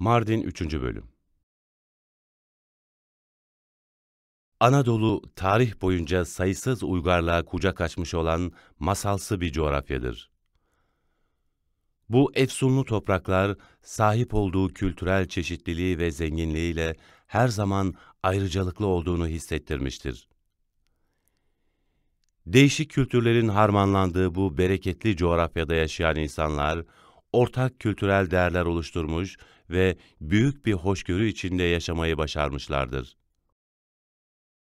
Mardin 3. Bölüm Anadolu, tarih boyunca sayısız uygarlığa kucak açmış olan masalsı bir coğrafyadır. Bu efsunlu topraklar, sahip olduğu kültürel çeşitliliği ve zenginliğiyle her zaman ayrıcalıklı olduğunu hissettirmiştir. Değişik kültürlerin harmanlandığı bu bereketli coğrafyada yaşayan insanlar, ortak kültürel değerler oluşturmuş ve büyük bir hoşgörü içinde yaşamayı başarmışlardır.